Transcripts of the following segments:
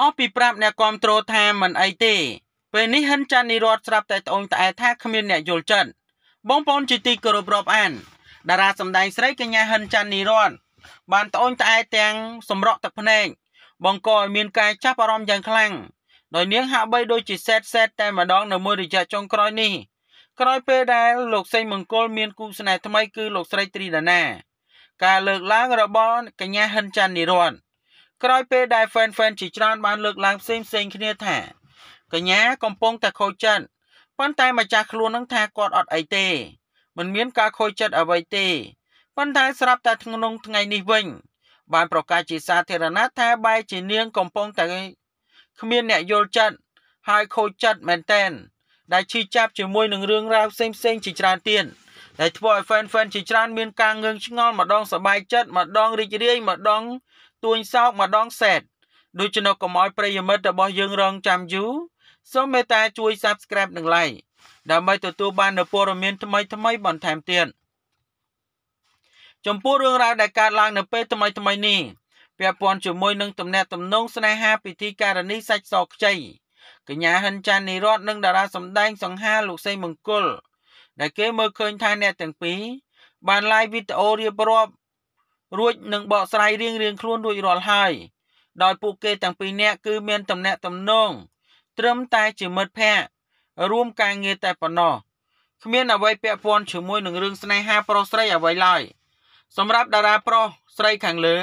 អស់ពីប្រាប់អ្នកគ្រប់គ្រងថាមិនអីទេ ពេលនេះហ៊ិនចាន់និរតស្រាប់តែត្អូញត្អែថាគ្មានអ្នកយល់ចិត្តបងប្អូនជាទីគោរពរាប់អានតារាសម្ដែងស្រីកញ្ញាហ៊ិនចាន់និរតបានត្អូញត្អែទាំងសម្រក់ទឹកភ្នែកបង្កឲ្យមានការចាប់អារម្មណ៍យ៉ាងខ្លាំងដោយនាងហាក់បីដូចជាសេតសេតតែម្ដងនៅមួយរយៈចុងក្រោយនេះក្រោយពេលដែលលោកសេងមង្គលមានគូស្នេហ៍ថ្មីគឺលោកស្រីត្រីដាណា ការលើកឡើងរបស់កញ្ញាហ៊ិនចាន់និរន្តរ៍ក្រោយពេលដែល Fan Fan ជាច្រើនបានលើកឡើងផ្សេងផ្សេងគ្នាថាកញ្ញាកំពុងតែខូចចិត្តប៉ុន្តែម្ចាស់ខ្លួននឹងថាគាត់អត់អីទេ មិនមានការខូចចិត្តអ្វីទេប៉ុន្តែស្រាប់តែក្នុងថ្ងៃនេះវិញ បានប្រកាសជាសាធារណៈថាបែជានាងកំពុងតែគ្មានអ្នកយល់ចិត្តហើយខូចចិត្តមែនតែន ដែលឈឺចាប់ជាមួយនឹងរឿងរ៉ាវផ្សេងផ្សេងជាច្រើនទៀតដែលធ្វើឲ្យ fan fan ជាច្រើនមានការងឿងឆ្ងល់ម្ដងសប្បាយចិត្តម្ដងរីករាយម្ដងទួញសោកម្ដងសែតដូច្នោះកុំឲ្យប្រិយមិត្តរបស់យើងរងចាំយូរសូមមេត្តាជួយ Subscribe និង Like ដើម្បីទទួលបាននូវព័ត៌មាន ថ្មីៗបន្ថែមទៀតចំពោះរឿងរ៉ាវដែលកើតឡើង នៅពេលថ្មីៗនេះពាក់ព័ន្ធជាមួយនឹងទំនាក់ទំនងស្នេហាពិធីការនីសាច់សខ្ចីកញ្ញាហិនចាននិរតនិងតារាសម្ដែងសង្ហាលោកសេងមង្គលដែលគេមើលឃើញថាអ្នកទាំងពីរបានឡាយវីដេអូរៀបរាប់រួចនឹងបកស្រាយរៀងរៀងខ្លួនរួចរាល់ហើយដោយពួកគេទាំងពីរនាក់គឺមានតំណែងតំណងត្រឹមតែជាមិត្តភ័ក្តិរួមការងារតែប៉ុណ្ណោះគ្មានអ្វីពាក់ព័ន្ធជាមួយនឹងរឿងស្នេហាប្រុសស្រីអ្វីឡើយសម្រាប់តារាប្រុសស្រីខាងលើ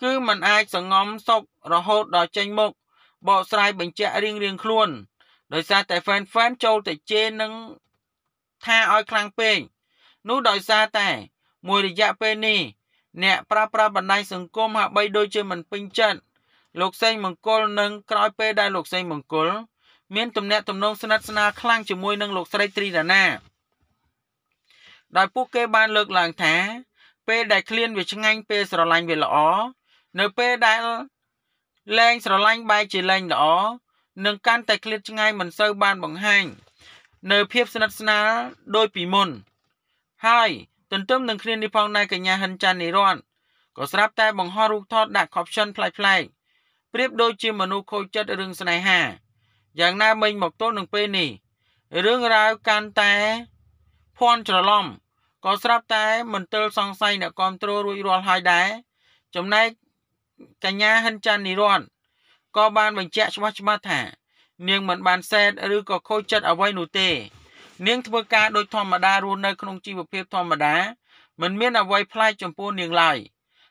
គឺมันអាចសងំសុករហូតដល់ចេញមុខបកស្រាយបញ្ជាក់រៀងរៀងខ្លួនដោយសារតែ fan fan ចូលទៅជេរនឹងថាឲ្យខ្លាំងពេកនោះដោយសារតែមួយរយៈពេលនេះអ្នកប្រើប្រាស់បណ្ដាញសង្គមហាក់បីដូចជាមិនពេញចិត្តលោកសេងមង្គលនិងក្រោយពេលដែលលោកសេងមង្គលមានទំនាក់ទំនងស្និទ្ធស្នាលខ្លាំងជាមួយនឹងលោកស្រីត្រីដាណាដោយពួកគេបានលើកឡើងថា ពេលដែលឃ្លានវាឆ្ងាញ់ពេលស្រឡាញ់វាល្អនៅពេលដែលលែងស្រឡាញ់បែកជាលែងល្អនឹងកាន់តែឃ្លាតឆ្ងាយមិនសូវបានបង្ហាញនៅភាពស្និទ្ធស្នាលដោយពីមុនហើយទន្ទឹមនឹងគ្នានេះផងដែរកញ្ញាហ៊ិនចាន់និរន្តក៏ស្រាប់តែ បង្ហោះរូបថតដាក់ caption ប្លែកៗប្រៀបដូចជាមនុស្សខូចចិត្តរឿងស្នេហាយ៉ាងណាមិញមកទល់នឹងពេលនេះរឿងរ៉ាវកាន់តែភ័ន្តច្រឡំក៏ស្រាប់តែមន្ទិលសង្ស័យអ្នកគ្រប់គ្រងរួចរាល់ហើយដែរចំណែកកញ្ញាហ៊ិនចាន់និរន្តក៏បាន បញ្ជាក់ច្បាស់ច្បាស់ថានាងមិនបានសែតឬក៏ខូចចិត្តអ្វីនោះទេនាងធ្វើការដោយធម្មតារស់នៅក្នុងជីវភាពធម្មតាមិនមានអ្វីប្លែកចំពោះនាងឡើយ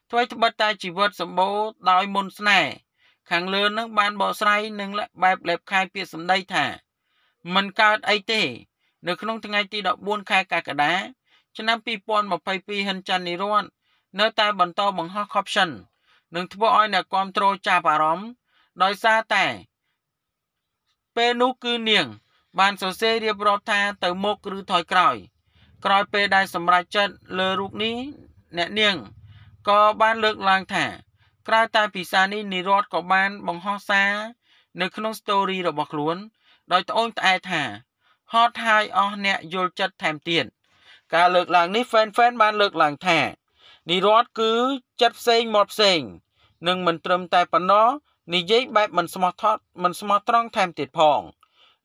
ថ្មីត្បិតតែជីវិតសម្បូរដោយមន្តស្នេហ៍ខាងលើនឹងបានបកស្រាយនឹងបែបលេបខាយពាក្យសម្ដីថាមិនកើតអីទេនៅក្នុងថ្ងៃទី14ខែកក្កដាឆ្នាំ2022ហ៊ិនច័ន្ទនិរ័ននៅតែបន្តបង្ហោះ caption នឹងធ្វើឲ្យអ្នកគ្រប់គ្រងចាប់អារម្មណ៍ដោយសារតែពេលនោះគឺនាងបានសរសេររៀបរាប់ថាទៅមុខឬថយក្រោយ ក្រោយពេលដែលសម្រេចចិត្តលើរូបនេះអ្នកនាងក៏បានលើកឡើងថា ក្រៅតែពីសារនេះនិរតក៏បានបង្ហោះសារនៅក្នុង story របស់ខ្លួន ដោយត្អូញត្អែថា ហត់ហើយអស់អ្នកយល់ចិត្តថែមទៀតការលើកឡើងនេះ fan fan បាន លើកឡើងថានិរតគឺចិត្តផ្សេងមកផ្សេងនឹងមិនត្រឹមតែប៉ុណ្ណោះនិយាយបែបមិនស្មោះថត់មិនស្មោះត្រង់ថែមទៀតផង។